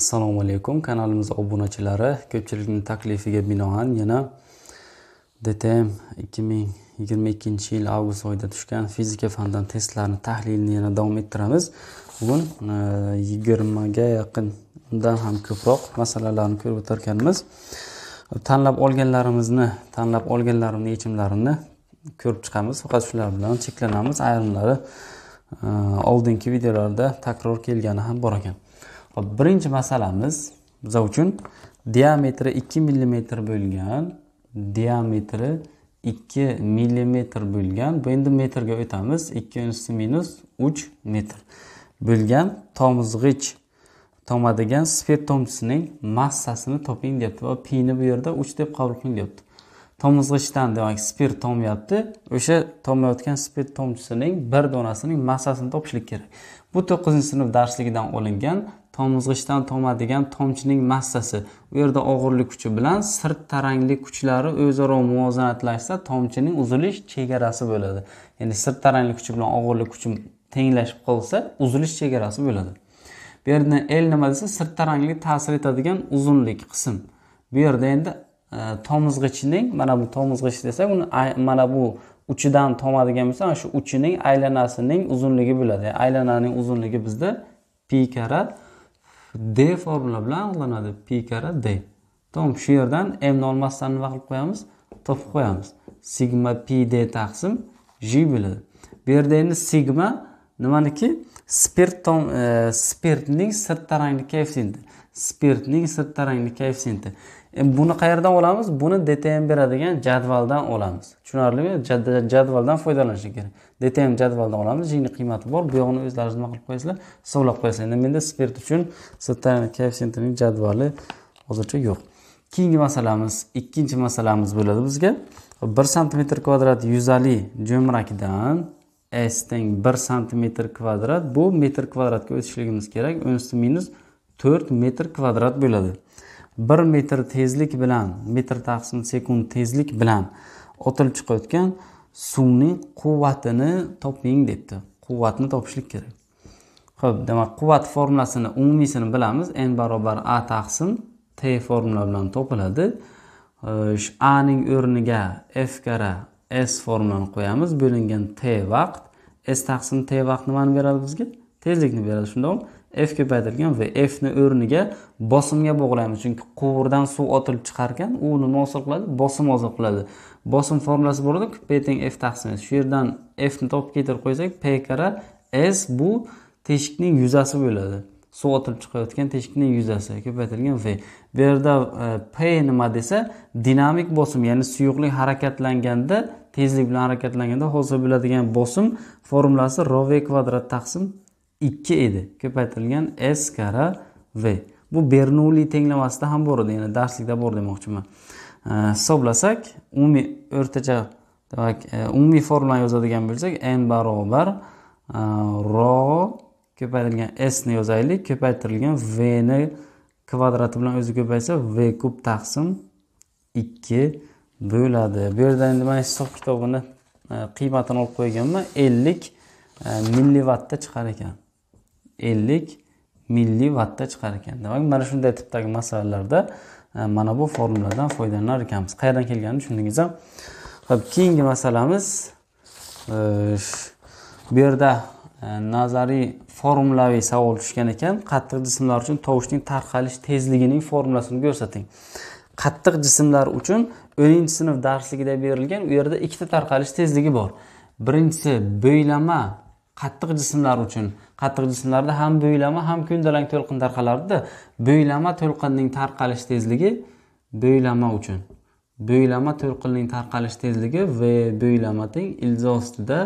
assalomu alaykum kanalimiz obunachilari ko'pchilikning taklifiga binoan yana dtm 2022 yil avgust oyida tushgan fizika fandan testlarni tahlilini yana davom ettiramiz bugun e, yigirmaga yaqindan ham ko'proq masalalarni ko'rib o'tarkanmiz tanlab olganlarimizni tanlab olganlarimni yechimlarini ko'rib chiqamiz faqat shular bilan cheklanamiz ayrimlari e, oldingi videolarda takror kelgani ham bor ekan hop birinchi masalamiz biz uchun diametri ikki millimetr bo'lgan diametri ikki millimetr bo'lgan bu endi metrga o'tamiz ikki unsi minus uch metr bo'lgan tomizg'ich tomadigan sfer tomchisining massasini toping deyapti va pini bu yerda uch deb qabul qiling deyapti tomizg'ichdan demak spirt tomayapti o'sha tomayotgan spirt tomchisining bir donasining massasini topishlik kerak bu to'qqizinchi sinf darsligidan olingan tomizg'ichdan tomadigan tomchining massasi u yerda og'irlik kuchi bilan sirt taranglik kuchlari o'zaro muvozanatlashsa tomchining uzilish chegarasi bo'ladi ya'ni sirt taranglik kuchi bilan og'irlik kuchi tenglashib qolsa uzilish chegarasi bo'ladi bu yerda l nima desa sirt taranglik ta'sir etadigan uzunlik qism bu yerda endi e, tomizg'ichning mana bu tomizg'ich desak uni mana bu uchidan tomadigan bo'lsa ana shu uchining aylanasining uzunligi bo'ladi aylananing uzunligi bizda pi karat d formula bilan aniqlanadi p kara d tamom shu yerdan mni olmasdan nima qilib qo'yamiz topib qo'yamiz sigma p d taqsim j bo'ladi bu yerda endi sigma nimaniki spirt tom e, spirtning sirt tarangli koeffitsiyenti spirtning sirtta rangli koeffitsienti e, buni qayerdan olamiz buni dtm beradigan jadvaldan olamiz tushunarlimi jadvaldan foydalanish kerak dtm jadvaldan olamiz jingni qiymati bor bu yog'ini o'zlaringiz nima qilib qo'yasizlar hisoblab qo'yasizlar endi menda spirt uchun sirtta rangli koeffitsientining jadvali hozircha yo'q keyingi masalamiz ikkinchi masalamiz bo'ladi bizga bir santimetr kvadrat yuzali jo'mrakdan s teng bir santimetr kvadrat bu metr kvadratga o'tishligimiz kerak unisi minus to'rt metr kvadrat bo'ladi bir metr tezlik bilan metr taqsim sekund tezlik bilan otilib chiqayotgan suvning quvvatini toping debdi quvvatni topishlik kerak ho'p demak quvvat formulasini umumiysini bilamiz n barobar a taqsim t formula bilan topiladi a ning o'rniga f kara s formulani qo'yamiz bo'lingan t vaqt s taqsim t vaqt nimani beradi bizga tezlikni beradi shundaymi? f ko'paytirilgan v ni o'rniga bosimga bog'laymiz chunki quvurdan suv otilib chiqar ekan u nima hosil qiladi bosim hosil qiladi bosim formulasi bor edi p teng f taqsim shu yerdan f ni topib keltirib qo'ysak p kara s bu teshikning yuzasi bo'ladi suv otilib chiqayotgan teshikning yuzasi ko'paytirilgan v bu yerda e, p nima desa dinamik bosim ya'ni suyuqlik harakatlanganda tezlik bilan harakatlanganda hosil bo'ladigan bosim formulasi rov kvadrat taqsim ikki edi ko'paytirilgan s kara v bu bernoulli tenglamasida ham bor edi ya'ni darslikda bor demoqchiman hisoblasak umumiy o'rtacha demak e, umumiy formulani yozadigan bo'lsak n barobar e, ro ko'paytirilgan s ni yozaylik ko'paytirilgan v ni kvadrati bilan o'zi ko'paysa v kub taqsim ikki bo'ladi bu yerda endi mana hisob kitobini e, qiymatini olib qo'yganman ellik millivatda chiqar ekan ellik millivattda chiqar ekan demak mana shunday tipdagi masalalarda e, mana bu formuladan foydalanar ekanmiz qayerdan kelganini tushundingiz a ho'p keyingi masalamiz e, bu yerda e, nazariy formulaviy savol tushgan ekan qattiq jismlar uchun tovushning tarqalish tezligining formulasini ko'rsating qattiq jismlar uchun o'ninchi sinf darsligida berilgan u yerda ikkita tarqalish tezligi bor birinchisi bo'ylama qattiq jismlar uchun qattiq jismlarda ham bo'ylama ham ko'ndalang to'lqin tarqalardida bo'ylama to'lqinning tarqalish tezligi bo'ylama uchun bo'ylama to'lqinning tarqalish tezligi v bo'ylama teng ilzo ustida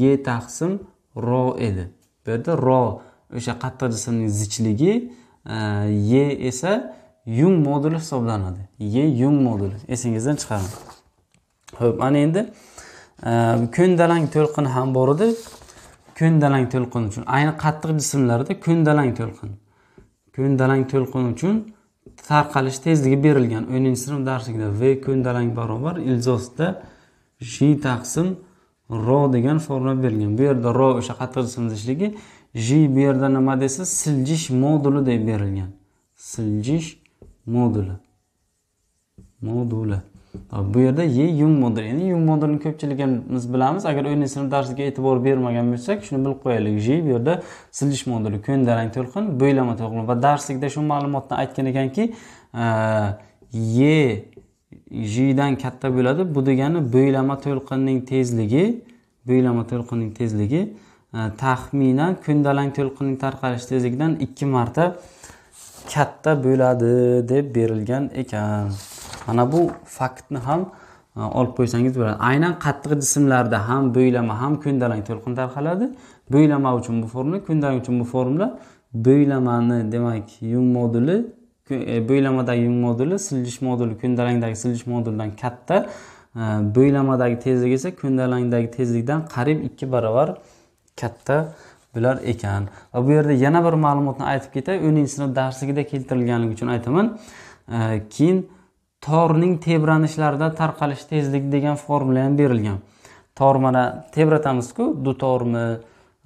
y taqsim ro edi bu yerda ro o'sha qattiq jismning zichligi e, y esa yung moduli hisoblanadi y yung moduli esingizdan chiqaring ho'p ana endi e, ko'ndalang to'lqin ham bor edi ko'ndalang to'lqin uchun ayni qattiq jismlarda ko'ndalang to'lqin ko'ndalang to'lqin uchun tarqalish tezligi berilgan o'ninchi sinf darsligida v ko'ndalang barobar ilzosda shi taqsim ro degan formula berilgan bu yerda ro o'sha qattiq ishligi j bu yerda nima desa siljish moduli deb berilgan siljish moduli moduli bu yerda ye yung model ya'ni yung modelini ko'pchiligimiz bilamiz agar o'yinlik sinf darsiga e'tibor bermagan bo'lsak shuni bilib qo'yaylik j bu yerda silish moduli ko'ndalang to'lqin bo'ylama to'lqin va darslikda shu ma'lumotni aytgan ekanki ye jdan katta bo'ladi bu degani bo'ylama to'lqinning tezligi bo'ylama to'lqinning tezligi taxminan ko'ndalang to'lqinning tarqalish tezligidan ikki marta katta bo'ladi deb berilgan ekan ana bu faktni ham e, olib qo'ysangiz bo'ladi aynan qattiq jismlarda ham bo'ylama ham ko'ndalang to'lqin tarqaladi bo'ylama uchun bu formula ko'ndalang uchun bu formula bo'ylamani demak yung moduli e, bo'ylamadagi yung moduli siljish moduli ko'ndalangdagi siljish modulidan katta e, bo'ylamadagi tezlik esa ko'ndalangdagi tezlikdan qariyb ikki barobar katta bo'lar ekan va bu yerda yana bir ma'lumotni aytib ketay o'ninchi sinf darsligida keltirilganligi uchun aytaman keyin torning tebranishlarida tarqalish tezligi degan formula ham berilgan tor mana tebratamizku dutormi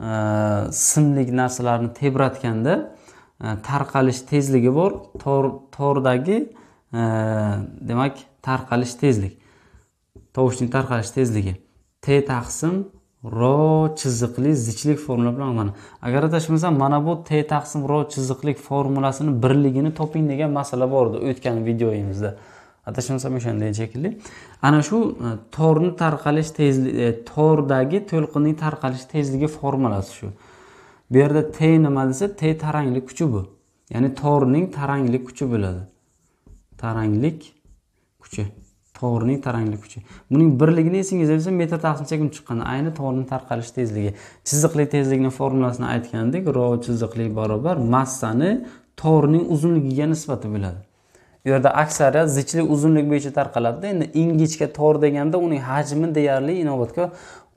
e, simlik narsalarni tebratganda e, tarqalish tezligi bor tor tordagi e, demak tarqalish tezlik tovushning tarqalish tezligi t taqsim ro chiziqli zichlik formula bilan mana agar adashmasam mana bu t taqsim ro chiziqlik formulasini birligini toping degan masala bor edi o'tgan videoyimizda adashmasam o'shanday shekilli ana shu e, torni tarqalish tezligi e, tordagi to'lqinning tarqalish tezligi formulasi shu bu yerda t nima desa t taranglik kuchi bu ya'ni torning taranglik kuchi bo'ladi taranglik kuchi torning taranglik kuchi buning birligini esingizda bo'lsa metr taqsim sekund chiqqan ayni torning tarqalish tezligi chiziqli tezligini formulasini aytgandik ro chiziqli barobar massani torning uzunligiga nisbati bo'ladi bu yerda aksariyat zichli uzunlik bo'yicha tarqaladida endi ingichka tor deganda uning hajmi deyarli inobatga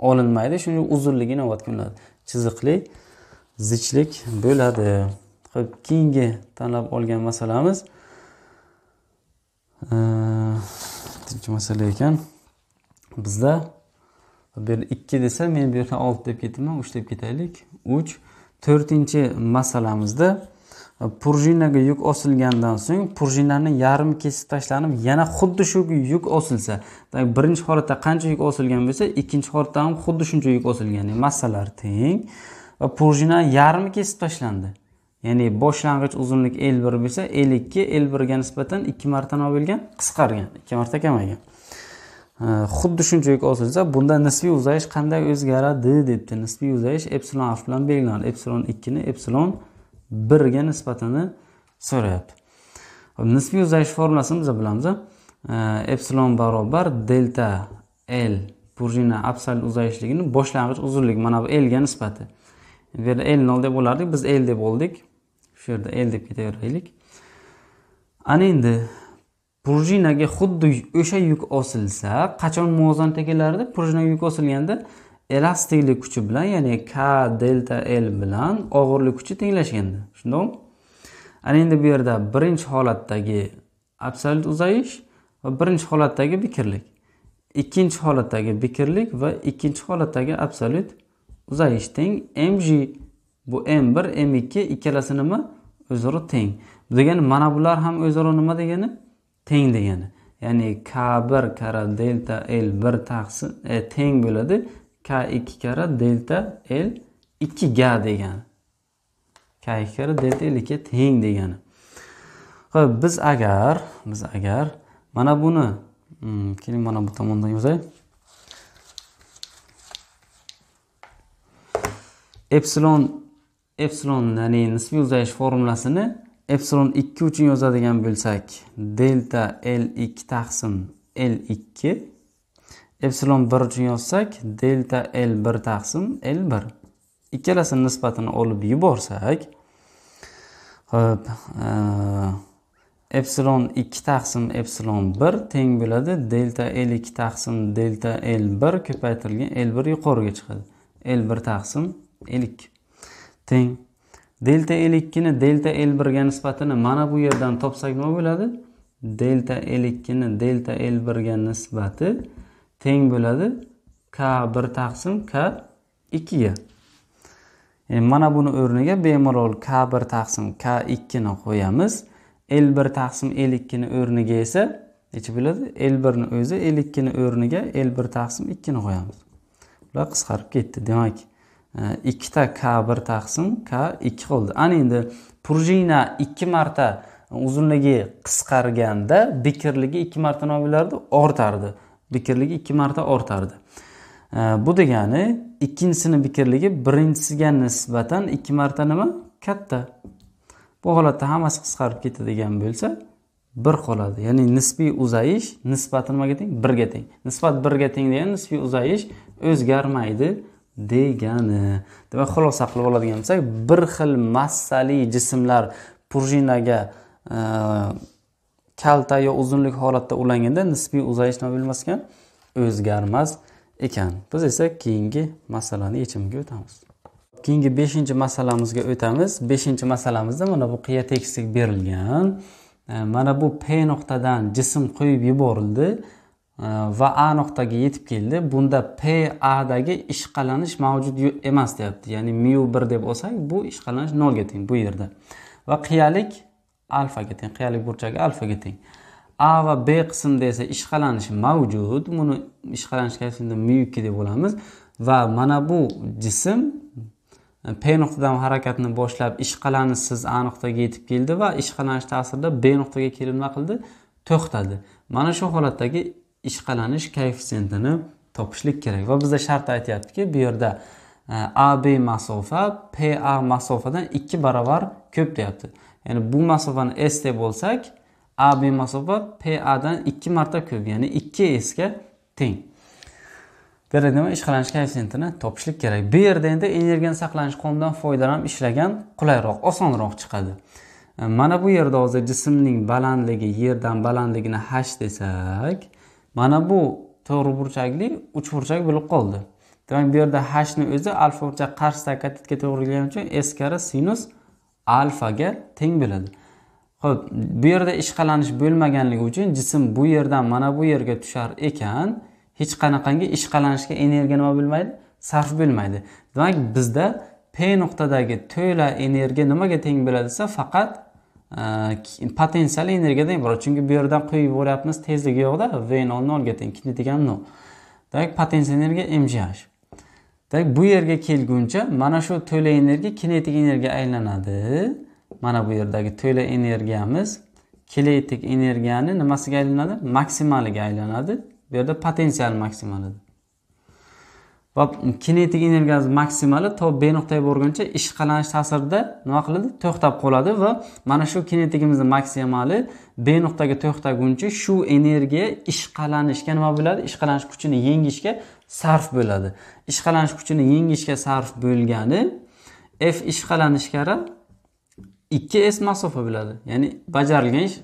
olinmaydi shuning uchun uzunligi inobatga olinadi chiziqli zichlik bo'ladi ho'p keyingi tanlab olgan masalamiz ikkinchi masala ekan bizda bu yerda ikki desa men bu yerda olti deb ketibman uch deb ketaylik uch to'rtinchi masalamizda purjinaga yuk osilgandan so'ng prujinani yarmi kesib tashlanib yana xuddi shu yuk osilsa birinchi holatda qancha yuk osilgan bo'lsa ikkinchi holatda ham xuddi shuncha yuk osilgan ya'ni teng va purjina yarmi kesib tashlandi ya'ni boshlang'ich uzunlik l bir bo'lsa l ikki l birga nisbatan ikki marta nima bo'lgan qisqargan ikki marta kamaygan xuddi shuncha yuk osilsa bunda nisbiy uzayish qanday o'zgaradi debdi nisbiy uzayish epsilon f bilan belgilanadi epsilon ikkini epsilon birga nisbatini so'rayapti nisbiy uzayish formulasini biz bilamiz epsilon barobar delta l prujina absolyut uzayishligini boshlang'ich uzunlik mana bu lga nisbati bu yerda l nol deb bo'lardik biz l deb oldik shu yerda l deb ketaveraylik ana endi prujinaga xuddi o'sha yuk osilsa qachon muvozanatga kelardi prujinaga yuk osilganda elastiklik kuchi bilan ya'ni k delta l bilan og'irlik kuchi tenglashganda shundoqmi ana endi bu yerda birinchi holatdagi absolyut uzayish va birinchi holatdagi bikirlik ikkinchi holatdagi bikirlik va ikkinchi holatdagi absolyut uzayish teng mg bu m1 m2 ikkalasi nima o'zaro teng bu degani mana bular ham o'zaro nima degani teng degani ya'ni k1 kara delta l1 taqsim e, teng bo'ladi k ikki karra delta l ikki ga degani k ikki karra delta l ikkiga teng degani ho'p biz agar biz agar mana buni hmm, keling mana bu tomondan yozay epsilon ya'ni nisbiy uzayish formulasini epsilon ikki uchun yozadigan bo'lsak delta l ikki taqsim l ikki epsilon bir uchun yozsak delta l bir taqsim l bir ikkalasini nisbatini olib yuborsak ho'p epsilon ikki taqsim epsilon bir teng bo'ladi delta l ikki taqsim delta l bir ko'paytirilgan l bir yuqoriga chiqadi l bir taqsim l ikki teng delta l ikkini delta l birga nisbatini mana bu yerdan topsak nima bo'ladi delta l ikkini delta l birga nisbati teng bo'ladi k bir taqsim k ikkiga endi mana buni o'rniga bemalol k bir taqsim k ikkini qo'yamiz l bir taqsim l ikkini o'rniga esa nechi bo'ladi l birni o'zi l ikkini o'rniga l bir taqsim ikkini qo'yamiz bular qisqarib ketdi demak e, ikkita k bir taqsim k ikki qoldi ana endi prujina ikki marta uzunligi qisqarganda bekirligi ikki marta nima bo'lardi ortardi bikirligi ikki marta ortardi bu degani ikkinchisini bikirligi birinchisiga nisbatan ikki marta nima katta bu holatda hammasi qisqarib ketadigan bo'lsa bir qoladi ya'ni nisbiy uzayish nisbati nimaga teng birga teng nisbat birga teng degani nisbiy uzayish o'zgarmaydi degani demak xulosa qilib oladigan bo'lsak bir xil massali jismlar prujinaga e, kalta yo uzunlik holatda ulanganda nisbiy uzayish nima bo'lmas ekan o'zgarmas ekan biz esa keyingi masalani yechimiga o'tamiz keyingi beshinchi masalamizga o'tamiz beshinchi masalamizda mana bu qiya tekislik berilgan mana bu p nuqtadan jism qo'yib yuborildi va a nuqtaga yetib keldi bunda p adagi ishqalanish mavjud emas deyapti ya'ni mu bir deb olsak bu ishqalanish nolga teng bu yerda va qiyalik alfaga teng qiyalik burchagi alfaga teng a va b qismida esa ishqalanish mavjud buni ishqalanish koeffitsiyenti mu deb olamiz va mana bu jism e, p nuqtadan harakatni boshlab ishqalanishsiz a nuqtaga yetib keldi va ishqalanish ta'sirida b nuqtaga kelib nima qildi to'xtadi mana shu holatdagi ishqalanish koeffitsientini topishlik kerak va bizda shart aytyaptiki bu yerda e, ab masofa pa masofadan ikki barobar ko'p deyapti ya'ni bu masofani deb olsak ab masofa padan ikki marta ko'p ya'ni ikki sga teng beradima ishqalanish koeffitsientini topishlik kerak bu yerda endi energiyani saqlanish qonunidan foydalanib ishlagan qulayroq osonroq chiqadi e, mana bu yerda hozir jismning balandligi yerdan balandligini h desak mana bu to'g'ri burchakli uchburchak bo'lib qoldi demak bu yerda hni o'zi alfa burchak qarshi takatikka to'g'ri kelgani uchun s sinus alfa ga teng bo'ladi ho'p bu yerda ishqalanish bo'lmaganligi uchun jism bu yerdan mana bu yerga tushar ekan hech qanaqangi ishqalanishga energiya nima bo'lmaydi sarf bo'lmaydi demak bizda p nuqtadagi to'la energiya nimaga teng bo'ladi desa faqat e, potensial energiyadan iborat chunki bu yerdan quyib yuboryapmiz tezligi yo'qda v nol nolga teng kinetik ham nol demak potensial energiya mgh demak bu yerga kelguncha mana shu to'la energiya kinetik energiya aylanadi mana bu yerdagi to'la energiyamiz kinetik energiyani nimasiga aylanadi maksimaliga aylanadi bu yerda potensial maksimalidir va kinetik energiyasi maksimali to b nuqtaga borguncha ishqalanish ta'sirida nima qiladi to'xtab qoladi va mana shu kinetigimizni maksimali b nuqtaga to'xtaguncha shu energiya ishqalanishga nima bo'ladi ishqalanish kuchini yengishga sarf bo'ladi ishqalanish kuchini yengishga sarf bo'lgani f ishqalanishgari ikki s masofa bo'ladi ya'ni bajarilgan ish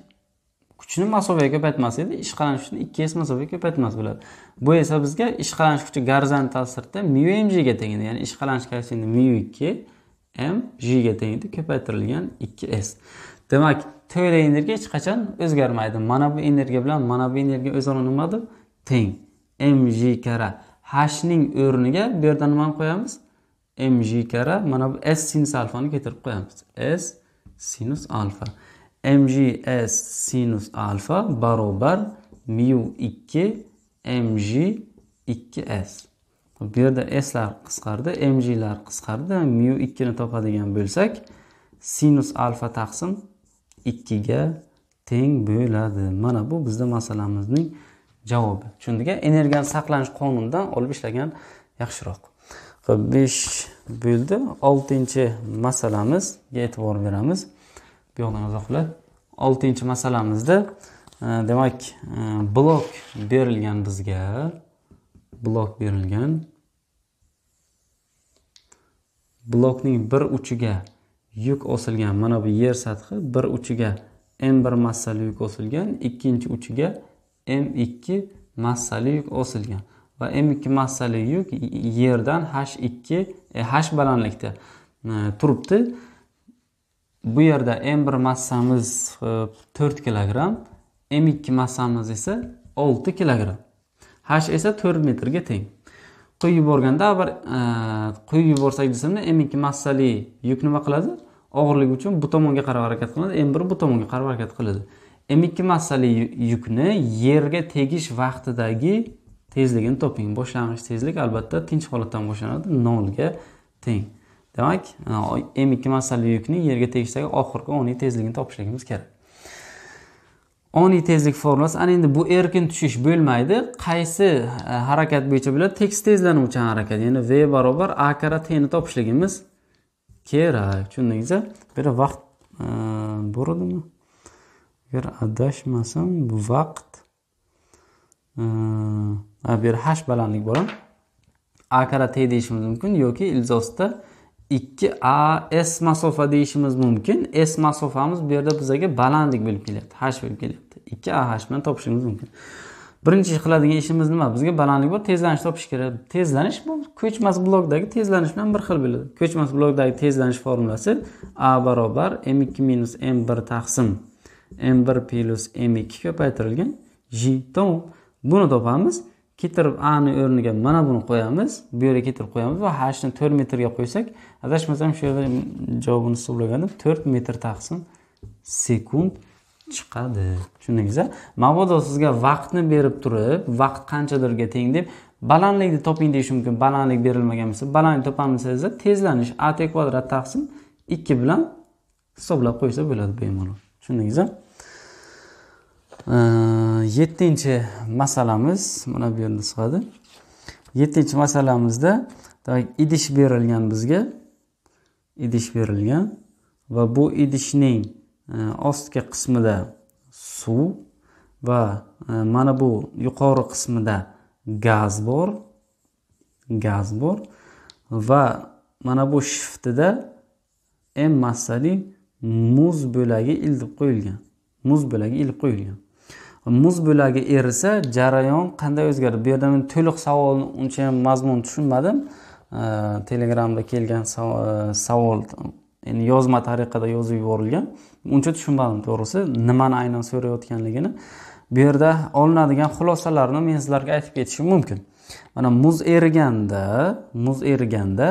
kuchni masofaga ko'paytmas edi ishqalanish kuchini ikki s masofaga ko'paytmas bo'ladi bu esa bizga ishqalanish kuchi gorizontal sirtda mu mjga teng ya'ni ishqalanish koeffitsiyenti mu ikki m jga tengdi ko'paytirilgan ikki s demak to'la energiya hech qachon o'zgarmaydi mana bu energiya bilan mana bu energiya o'zaro nimadi teng kara karra hning o'rniga bu yerda nimani qo'yamiz mg kara mana bu s sinus alfani keltirib qo'yamiz s sinus alfa mgs sinus alfa barobar mu 2 mg 2s bu yerda slar qisqardi mglar qisqardi mu 2 ni topadigan bo'lsak sinus alfa taqsim 2 ga teng bo'ladi mana bu bizda masalamizning javobi tushundik energiyani saqlanish qonunidan olib ishlagan yaxshiroq ho'p besh bo'ldi oltinchi masalamizga e'tibor beramiz yog'dan uzoqlab oltinchi masalamizda e, demak e, blok berilgan bizga blok berilgan blokning bir uchiga yuk osilgan mana bu yer sathi bir uchiga m bir massali yuk osilgan ikkinchi uchiga m ikki massali yuk osilgan va m ikki massali yuk yerdan h ikki e, h balandlikda turibdi bu yerda m1 massamiz 4 kg, m2 massamiz esa 6 kg. h esa 4 metrga teng quyib yuborganda bir e, quyib yuborsak desamda m2 massali yuk nima qiladi og'irlik uchun bu tomonga qarab harakat qiladi m1 bu tomonga qarab harakat qiladi m2 massali yukni yerga tegish vaqtidagi tezligini toping boshlang'ich tezlik albatta tinch holatdan boshlanadi 0 ga teng demak m ikki massali yukni yerga tegishdagi oxirgi oniy tezligini topishligimiz kerak oniy tezlik formulasi ana endi bu erkin tushish bo'lmaydi qaysi e, harakat bo'yicha bo'ladi tekis tezlanuvchan harakat ya'ni v barobar a t tni topishligimiz kerak tushundingizmi bir vaqt e, bo'ladimi agar adashmasam bu vaqt bu yer h balandlik bo'ladi a kara t deyishimiz mumkin yoki ilzosda 2 a s masofa deyishimiz mumkin s masofamiz bu yerda bizaga balandlik bo'lib kelyapti h bo'lib kelyapti 2 a hash bilan topishimiz mumkin birinchi qiladigan ishimiz nima bizga balandlik bor tezlanish topish kerak tezlanish bu ko'chmas blokdagi tezlanish bilan bir xil bo'ladi ko'chmas blokdagi tezlanish formulasi a barobar m ikki minus m bir taqsim m bir plyus m ikki ko'paytirilgan g tamom buni topamiz keltirib ani o'rniga mana buni qo'yamiz bu yerga keltirib qo'yamiz va hashni to'rt metrga qo'ysak adashmasam shu yerda javobini hisoblagandim to'rt metr taqsim sekund chiqadi tushundingizmi mabodo sizga vaqtni berib turib vaqt qanchadirga teng deb balandlikni toping deyishi mumkin balandlik berilmagan bo'lsa balandlik topamiz desangiz tezlanish at kvadrat taqsim ikki bilan hisoblab qo'ysa bo'ladi bemalol tushundingizmi yettinchi masalamiz mana bu yerda chiqadi yettinchi masalamizda demak idish berilgan bizga idish berilgan va bu idishning e, ostki qismida suv va e, mana bu yuqori qismida gaz bor gaz bor va mana bu shiftida m massali muz bo'lagi ilib qo'yilgan muz bo'lagi ilib qo'yilgan muz bo'lagi erisa jarayon qanday o'zgaradi bu yerda men to'liq savolni uncha ham mazmun tushunmadim telegramda kelgan e, savol ya'ni yozma tariqada yozib yuborilgan uncha tushunmadim to'g'risi nimani aynan so'rayotganligini bu yerda olinadigan xulosalarni men sizlarga aytib ketishim mumkin mana muz eriganda muz eriganda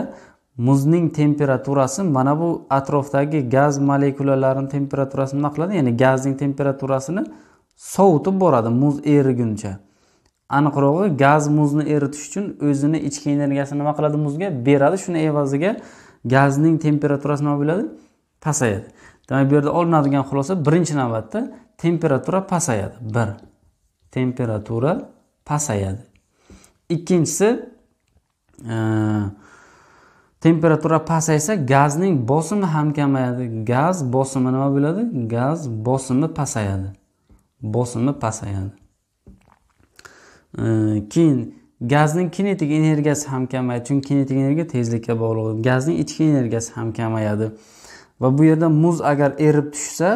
muzning temperaturasi mana bu atrofdagi gaz molekulalarini temperaturasi nima qiladi ya'ni gazning temperaturasini sovutib boradi muz eriguncha aniqrog'i gaz muzni eritish uchun o'zini ichki energiyasini nima qiladi muzga beradi shuni evaziga gazning temperaturasi nima bo'ladi pasayadi demak bu yerda olinadigan xulosa birinchi navbatda temperatura pasayadi bir temperatura pasayadi ikkinchisi e, temperatura pasaysa gazning bosimi ham kamayadi gaz bosimi nima bo'ladi gaz bosimi pasayadi bosimi pasayadi keyin gazning kinetik energiyasi ham kamayadi chunki kinetik energiya tezlikka bog'liq gazning ichki energiyasi ham kamayadi va bu yerda muz agar erib tushsa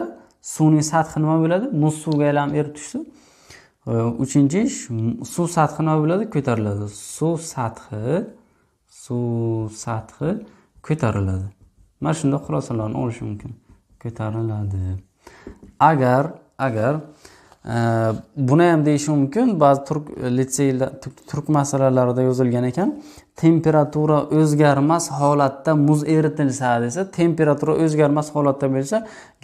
suvning sathi nima bo'ladi muz suvga aylanib erib tushsa e, uchinchi ish suv sathi nima bo'ladi ko'tariladi suv sathi suv sathi ko'tariladi mana shunday xulosalarni olish mumkin ko'tariladi agar agar buni ham deyish mumkin ba'zi turk litseylar turk masalalarida yozilgan ekan temperatura o'zgarmas holatda muz eritilsa desa temperatura o'zgarmas holatda bo'lsa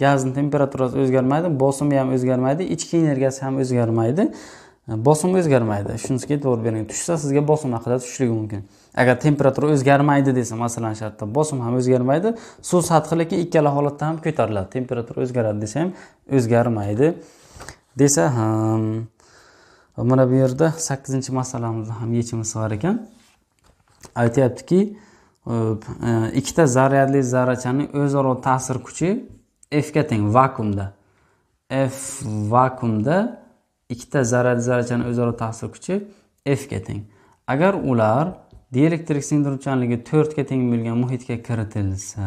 gazni temperaturasi o'zgarmaydi bosimi ham o'zgarmaydi ichki energiyasi ham o'zgarmaydi bosim o'zgarmaydi shunisiga e'tibor bering tushsa sizga bosim haqida tushishligi mumkin agar temperatura o'zgarmaydi desa masalan shartda bosim ham o'zgarmaydi suv sathi lekin ikkala holatda ham ko'tariladi temperatura o'zgaradi desa ham o'zgarmaydi desa ham mana bu yerda sakkizinchi masalamizni ham yechimisi bor ekan aytyaptiki e, ikkita zaryadli zarrachaning o'zaro ta'sir kuchi f ga teng vakuumda f vakuumda ikkita zaryadli zarrachani o'zaro ta'sir kuchi f ga teng agar ular dielektrik singdiruvchanligi to'rtga teng bo'lgan muhitga kiritilsa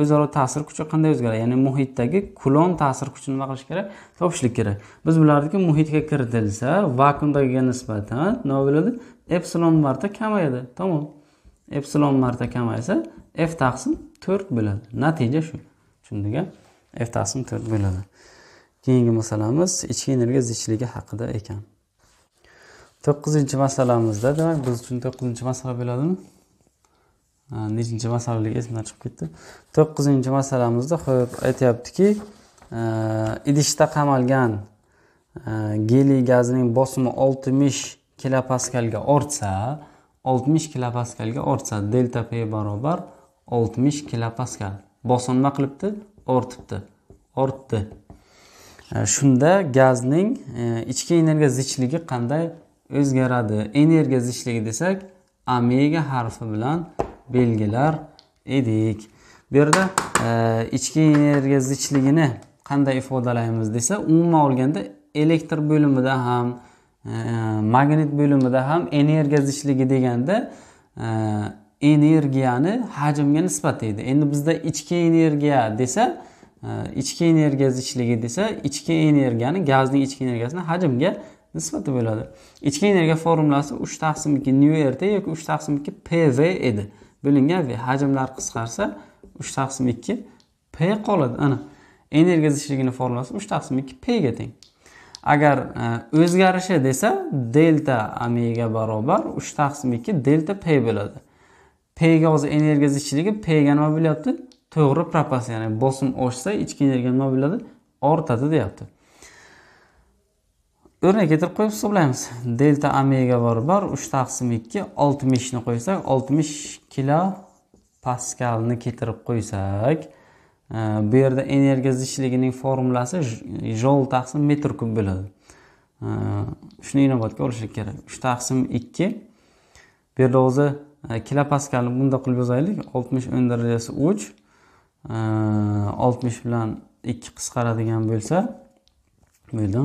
o'zaro ta'sir kuchi qanday o'zgaradi ya'ni muhitdagi kulon ta'sir kuchini nima qilish kerak topishlik kerak biz bilardiki muhitga kiritilsa vakuumdagiga nisbatan nima bo'ladi epsilon marta kamayadi tamom epsilon marta kamaysa f taqsim to'rt bo'ladi natija shu tushundika f taqsim to'rt bo'ladi keyingi masalamiz ichki energiya zichligi haqida ekan to'qqizinchi masalamizda demak biz uchun to'qqizinchi masala bo'ladimi nechinchi masalaligini esimdan chiqib ketdi to'qqizinchi masalamizda ho'p aytyaptiki idishda qamalgan geliy gazining bosimi oltmish kilopaskalga ortsa oltmish kilopaskalga ortsa delta p barobar oltmish kilopaskal bosim nima qilibdi ortibdi ortdi shunda gazning ichki energiya zichligi qanday o'zgaradi energiya zichligi desak omega harfi bilan belgilar edik bu yerda e, ichki energiya zichligini qanday ifodalaymiz desa umuman olganda elektr bo'limida ham e, magnit bo'limida ham energiya zichligi deganda e, energiyani hajmga nisbatlaydi endi bizda ichki energiya desa ichki energiya zichligi desa ichki energiyani gazning ichki energiyasini hajmga nisbati bo'ladi ichki energiya formulasi uch taqsim ikki nyu rt yoki uch taqsim ikki pv edi bo'lingan v hajmlar qisqarsa uch taqsim ikki p qoladi ana energiya zichligini formulasi uch taqsim ikki pga teng agar e, o'zgarishi desa delta omega barobar uch taqsim ikki delta p bo'ladi pga hozir energiya zichligi pga nima bo'lyapti to'g'ri proporsiya ya'ni bosim oshsa ichki energiya nima bo'ladi ortadi deyapti o'rnak keltirib qo'yib hisoblaymiz delta omega barobar uch taqsim ikki oltmishni qo'ysak oltmish kilo paskalni keltirib qo'ysak e, bu yerda energiya zichligining formulasi jol taqsim metr kub bo'ladi e, shuni inobatga olishlik kerak uch taqsim ikki bu yerda o'zi e, kilo paskalni bunday qilib yozaylik oltmish o'n darajasi uch oltmish bilan ikki qisqaradigan bo'lsa bu yerda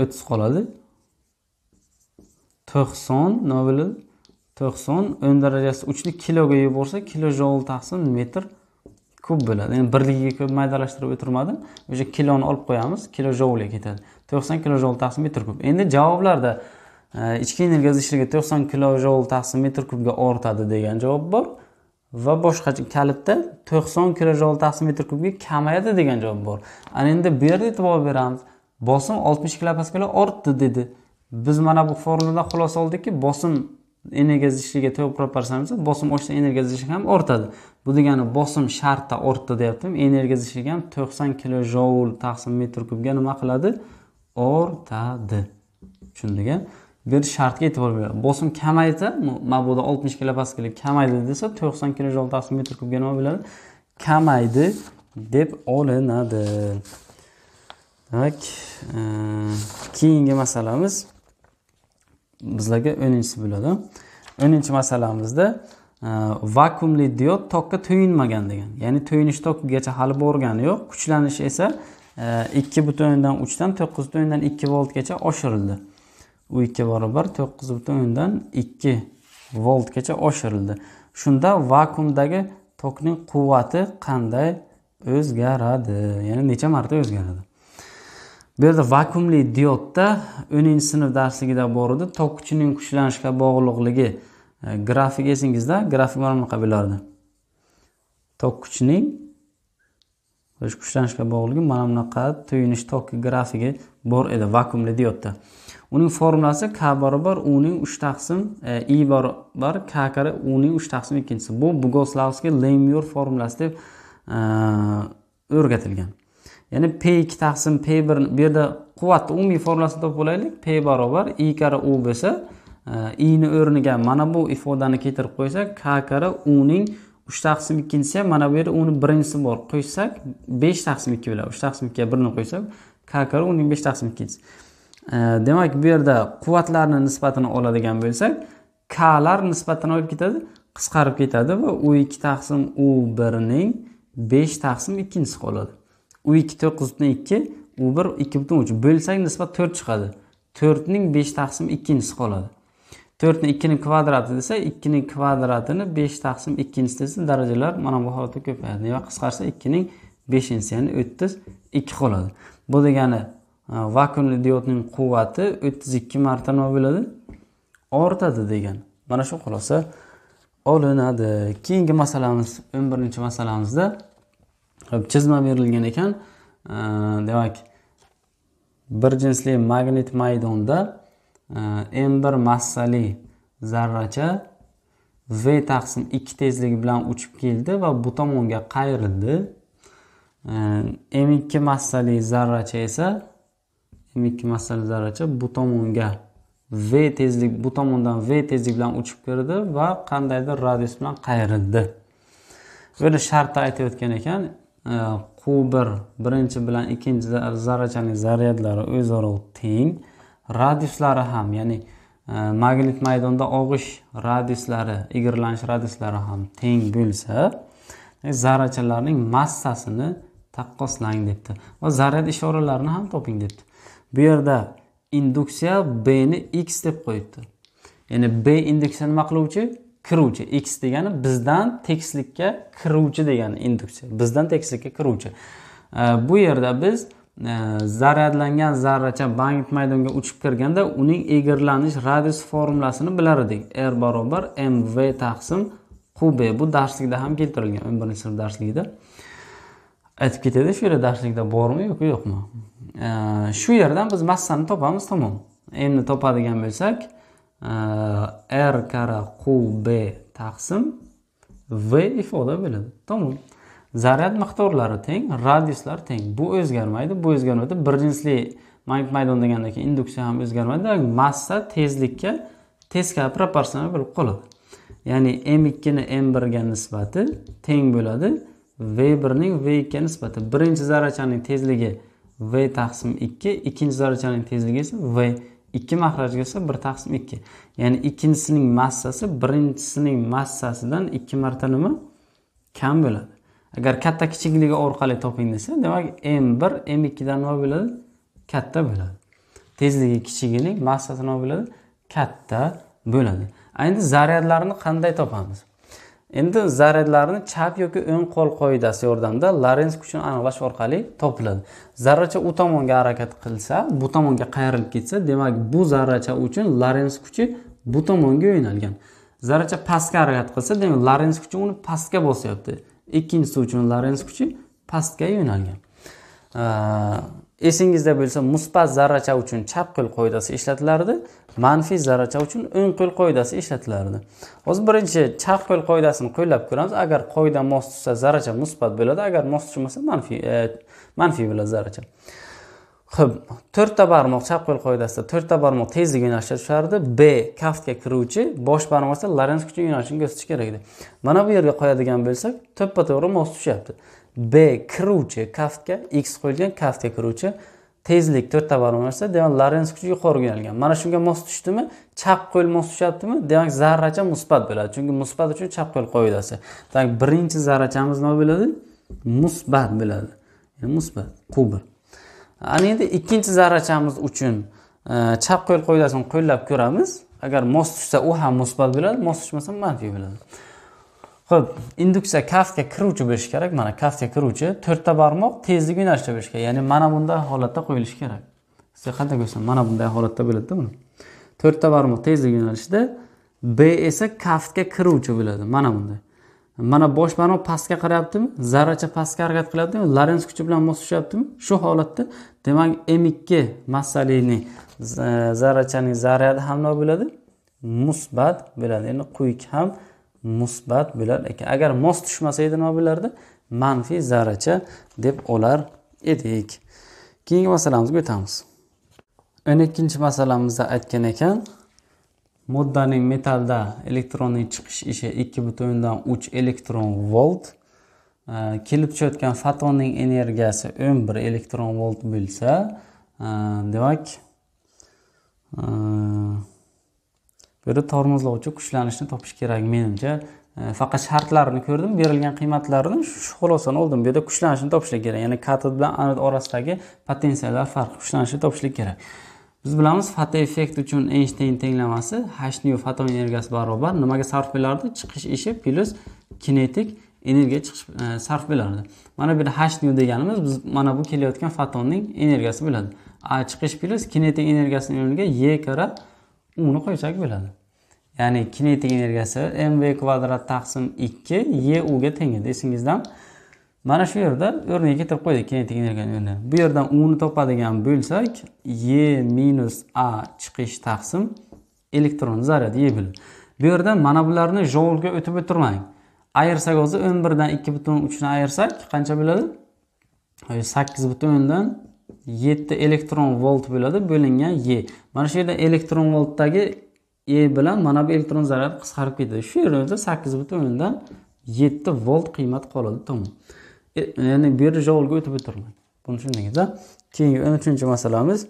o'ttiz e, qoladi to'qson nima bo'ladi to'qson o'n darajasi uchni kiloga yuborsa kilo joul taqsim metr kub bo'ladi ya'ni birligiga ko'p maydalashtirib o'tirmadim o'sha kiloni olib qo'yamiz kilo joulga ketadi to'qson kilo joul taqsim metr kub endi javoblarda e, ichki energiya zichligi to'qson kilo joul taqsim metr kubga ortadi degan javob bor va boshqacha kalitda to'qson kilo joul taqsim metr kubga kamayadi degan javob bor ana endi bu yerda e'tibor beramiz bosim oltmish kilopaskalar ortdi dedi biz mana bu formuladan xulosa oldikki bosim energiya zichligiga to'g'ri proporsional bo'lsa bosim oshsa energiya zichligi ham ortadi bu degani bosim shartda ortdi deyaptimi energiya zichligi ham to'qson kilo joul taqsim metr kubga nima qiladi ortadi tushundika bu yerda shartga e'tibor beradi bosim kamaysa mabodo oltmish paskali kamaydi desa to'qson kilo joul taqsim metr kubga nima bo'ladi kamaydi deb olinadi demak э, keyingi masalamiz bizlarga o'ninchisi bo'ladi o'ninchi masalamizda e, vakuumli diod tokka to'yinmagan degan ya'ni to'yinish tokkagacha hali borgani yo'q kuchlanish esa e, ikki butun o'ndan uchdan to'qqiz butun o'ndan ikki voltgacha oshirildi u ikki barobar to'qqiz butun o'ndan ikki voltgacha oshirildi shunda vakuumdagi tokning quvvati qanday o'zgaradi ya'ni necha marta o'zgaradi bu yerda vakuumli diodda o'ninchi sinf darsligida bor edi tok kuchining kuchlanishga bog'liqligi e, grafik esingizda grafik mana bunaqa bo'lardi tok kuchining kuchlanishga bog'liq mana bunaqa tuyinish tok grafigi bor edi vakuumli diodda uning formulasi k barobar uning uch taqsim e, i barobar k karra uning uch taqsim ikkinchisi bu bugoslavskiy lemyor formulasi deb e, o'rgatilgan ya'ni p ikki taqsim p bir bu yerda quvvatni umumiy formulasini topib olaylik p barobar i kara u bo'lsa ini o'rniga mana bu ifodani keltirib qo'ysak k karra uning uch taqsim ikkinchisi ham mana bu yerda uni birinchisi bor qo'shsak besh taqsim ikki bo'ladi uch taqsim ikkiga birni qo'ysak k karra uning besh taqsim ikkinchisi demak bu yerda quvvatlarni nisbatini oladigan bo'lsak klar nisbatini olib ketadi qisqarib ketadi va u ikki taqsim u birning besh taqsim ikkinchisi qoladi u ikki to'rt qiz butun ikki u bir ikki butun uch bo'lsang nisbat to'rt chiqadi to'rtning besh taqsim ikkinchisi qoladi to'rtni ikkini kvadrati desa ikkining kvadratini besh taqsim ikkinchisi desa darajalar mana bu holatda ko'payadi va qisqarsa ikkining beshinchisi ya'ni o'ttiz ikki qoladi bu degani e, vakuumli diodning quvvati o'ttiz ikki marta nima bo'ladi ortadi degan mana shu xulosa olinadi keyingi masalamiz o'n birinchi masalamizda hop chizma berilgan ekan demak bir jinsli magnit maydonda m bir massali zarracha v taqsim ikki tezligi bilan uchib keldi va bu tomonga qayrildi m ikki massali zarracha esa m ikki massali zarracha bu tomonga v tezlik bu tomondan v tezlik bilan uchib kirdi va qandaydir radius bilan qayrildi buni shartda aytayotgan ekan qu э, bir birinchi bilan ikkinchi zarrachaning zaryadlari o'zaro teng radiuslari ham ya'ni e, magnit maydonda og'ish radiuslari egarlanish radiuslari ham teng bo'lsa e, zarrachalarning massasini taqqoslang debdi va zaryad ishoralarini ham toping debdi bu yerda induksiya b ni x deb qo'yibdi ya'ni b induksiya nima qiluvchi kiruvchi x degani bizdan tekislikka kiruvchi degani induksiya bizdan tekislikka kiruvchi bu yerda biz e, zaryadlangan zarracha band maydonga uchib kirganda uning egirlanish radius formulasini bilar edik r barobar mv taqsim qb bu darslikda ham keltirilgan o'n birinchi sinf darsligida aytib ketadi shu yerda darslikda bormi yoki yo'qmi shu yerdan biz massani topamiz tamom mni topadigan bo'lsak Э, r kara qu b taqsim v ifoda bo'ladi tamom zaryad miqdorlari teng radiuslar teng bu o'zgarmaydi bu o'zgarmaydi bir jinsli magnit maydon degandan keyin induksiya ham o'zgarmaydi demak massa tezlikka teskari proporsional bo'lib qoladi ya'ni m ikkini m birga nisbati teng bo'ladi v birning v ikkiga nisbati birinchi zarrachaning tezligi v taqsim ikki ikkinchi zarrachaning tezligi esa v ikki mahrajga esa bir taqsim ikki ya'ni ikkinchisining massasi birinchisining massasidan ikki marta nima kam bo'ladi agar katta kichikligi orqali toping desa demak m bir m ikkidan nima bo'ladi katta bo'ladi tezligi kichigining massasi nima bo'ladi katta bo'ladi endi zaryadlarni qanday topamiz endi zaryadlarni chap yoki o'ng qo'l qoidasi yordamida larens kuchini aniqlash orqali topiladi zarracha u tomonga harakat qilsa bu tomonga qayrilib ketsa demak bu zarracha uchun larens kuchi bu tomonga yo'nalgan zarracha pastga harakat qilsa demak larens kuchi uni pastga bosyapti ikkinchisi uchun larens kuchi pastga yo'nalgan esingizda bo'lsa musbat zarracha uchun chap qo'l qoidasi ishlatilardi manfiy zarracha uchun o'ng qo'l qoidasi ishlatilardi hozir birinchi chap qo'l qoidasini qo'llab ko'ramiz agar qoida mos tushsa zarracha musbat bo'ladi agar mos tushmasa manfiy e, manfiy bo'ladi zarracha ho'p to'rtta barmoq chap qo'l qoidasida to'rtta barmoq tezlik yo'nalishida tushardi b kaftga kiruvchi bosh barmoq esa larens kuchi yo'nalishini ko'rsatish kerak edi mana bu yerga qo'yadigan bo'lsak to'ppa to'g'ri mos tushyapti b kiruvchi kaftga x qo'yilgan kaftga kiruvchi tezlik to'rtta barobar narsa demak larens kuchi yuqoriga yo'nalgan mana shunga mos tushdimi chap qo'l mos tushyaptimi demak zarracha musbat bo'ladi chunki musbat uchun chap qo'l qoidasi demak birinchi zarrachamiz nima bo'ladi musbat bo'ladi ya'ni musbat qubr ana endi ikkinchi zarrachamiz uchun e, chap qo'l qoidasini qo'llab ko'ramiz agar mos tushsa u ham musbat bo'ladi mos tushmasa manfiy bo'ladi ho'p induksiya kaftga kiruvchi bo'lishi kerak mana kaftga kiruvchi to'rtta barmoq tezlik yo'nalishda bo'lishi kerak ya'ni mana bunday holatda qo'yilishi kerak sizga qanday ko'rsam mana bunday holatda bo'ladida buni to'rtta barmoq tezlik yo'nalishida b esa kaftga kiruvchi bo'ladi mana bunday mana bosh barmoq pastga qarayaptimi zarracha pastga harakat qilyaptimi larens kuchi bilan mos tushyaptimi shu holatda demak m ikki massalini zarrachaning zaryadi ham nima bo'ladi musbat bo'ladi ya'ni quyik ham musbat bo'lar ekan agar mos tushmasa edi nima bo'lardi manfiy zarracha deb olar edik keyingi masalamizga o'tamiz o'n ikkinchi masalamizda aytgan ekan moddaning metalda elektronning chiqish ishi ikki butun o'ndan uch elektron volt e, kelib tushayotgan fotonning energiyasi o'n bir elektron volt bo'lsa e, demak e, bu yerda tormozlovchi kuchlanishni topish kerak menimcha e, faqat shartlarini ko'rdim berilgan qiymatlarni shu xulosani oldim bu yerda kuchlanishni topishlik kerak ya'ni katod bilan anod orasidagi potensiallar farqi kuchlanishni topishlik kerak biz bilamiz foto effekt uchun eynshteyn tenglamasi h nu foton energiyasi barobar nimaga sarf bo'lardi chiqish ishi plyus kinetik energiya chiqish e, sarf bo'lardi mana bu yerda h nu deganimiz biz mana bu kelayotgan fotonning energiyasi bo'ladi a chiqish plyus kinetik energiyasini o'rniga e y karra uni qo'ysak bo'ladi ya'ni kinetik energiyasi mv kvadrat taqsim ikki e uga teng edi esingizdan mana shu yerda o'rniga keltirib qo'ydik kinetik energiyani o'rnini bu yerdan uni topadigan bo'lsak e minus a chiqish taqsim elektron zaryad e bo'lib bu yerda mana bularni joulga o'tib o'tirmang ayirsak hozir o'n birdan ikki butun uchni ayirsak qancha bo'ladi sakkiz butun o'ndan yetti elektron volt bo'ladi bo'lingan e mana shu yerda elektron voltdagi e bilan mana bu elektron zarar qisqarib ketadi shu yerda sakkiz butun o'ndan yetti volt qiymat qoladi tamom e, ya'ni bu yerda javobga o'tib o'tirman buni tushundingizda keyingi o'n uchinchi masalamiz e,